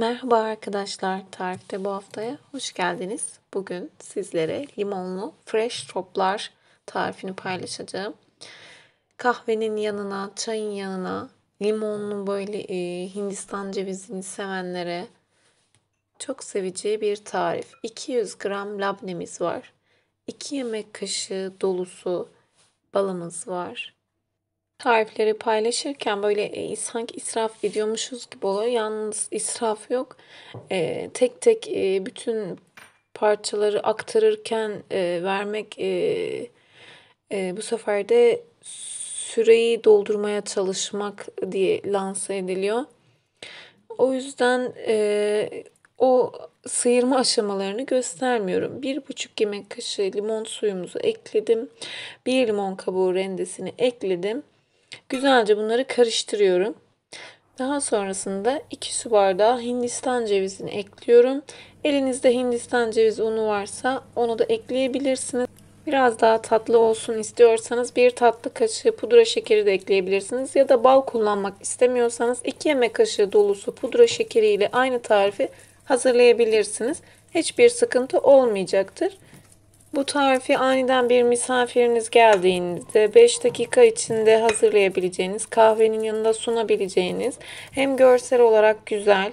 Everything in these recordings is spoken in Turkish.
Merhaba arkadaşlar, tarifte bu haftaya hoş geldiniz. Bugün sizlere limonlu fresh toplar tarifini paylaşacağım. Kahvenin yanına, çayın yanına, limonlu böyle e, Hindistan cevizini sevenlere çok seveceği bir tarif. 200 gram labnemiz var. 2 yemek kaşığı dolusu balımız var tarifleri paylaşırken böyle e, sanki israf ediyormuşuz gibi oluyor. Yalnız israf yok. E, tek tek e, bütün parçaları aktarırken e, vermek e, e, bu sefer de süreyi doldurmaya çalışmak diye lanse ediliyor. O yüzden e, o sıyırma aşamalarını göstermiyorum. Bir buçuk yemek kaşığı limon suyumuzu ekledim. Bir limon kabuğu rendesini ekledim. Güzelce bunları karıştırıyorum. Daha sonrasında 2 su bardağı hindistan cevizini ekliyorum. Elinizde hindistan ceviz unu varsa onu da ekleyebilirsiniz. Biraz daha tatlı olsun istiyorsanız bir tatlı kaşığı pudra şekeri de ekleyebilirsiniz ya da bal kullanmak istemiyorsanız 2 yemek kaşığı dolusu pudra şekeri ile aynı tarifi hazırlayabilirsiniz. Hiçbir sıkıntı olmayacaktır. Bu tarifi aniden bir misafiriniz geldiğinizde 5 dakika içinde hazırlayabileceğiniz, kahvenin yanında sunabileceğiniz hem görsel olarak güzel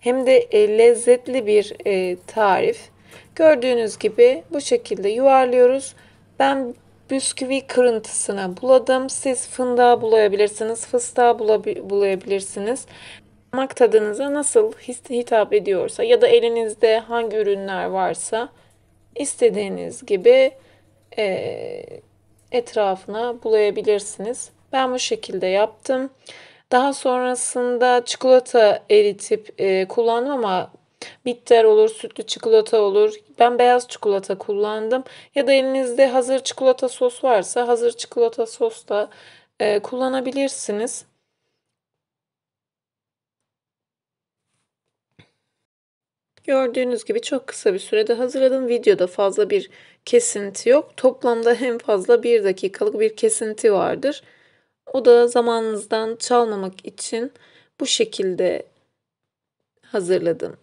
hem de e, lezzetli bir e, tarif. Gördüğünüz gibi bu şekilde yuvarlıyoruz. Ben bisküvi kırıntısına buladım. Siz fındığa bulayabilirsiniz, fıstığa bulayabilirsiniz damak tadınıza nasıl hitap ediyorsa ya da elinizde hangi ürünler varsa istediğiniz gibi e, etrafına bulayabilirsiniz. Ben bu şekilde yaptım. Daha sonrasında çikolata eritip e, kullandım ama bitter olur, sütlü çikolata olur. Ben beyaz çikolata kullandım. Ya da elinizde hazır çikolata sos varsa hazır çikolata sos da e, kullanabilirsiniz. Gördüğünüz gibi çok kısa bir sürede hazırladım. Videoda fazla bir kesinti yok. Toplamda en fazla bir dakikalık bir kesinti vardır. O da zamanınızdan çalmamak için bu şekilde hazırladım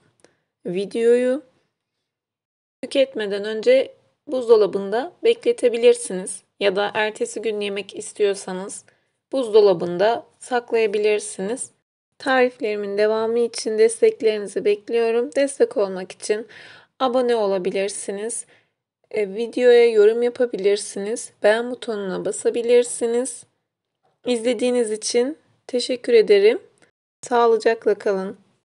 videoyu. Tüketmeden önce buzdolabında bekletebilirsiniz ya da ertesi gün yemek istiyorsanız buzdolabında saklayabilirsiniz. Tariflerimin devamı için desteklerinizi bekliyorum. Destek olmak için abone olabilirsiniz. E, videoya yorum yapabilirsiniz. Beğen butonuna basabilirsiniz. İzlediğiniz için teşekkür ederim. Sağlıcakla kalın.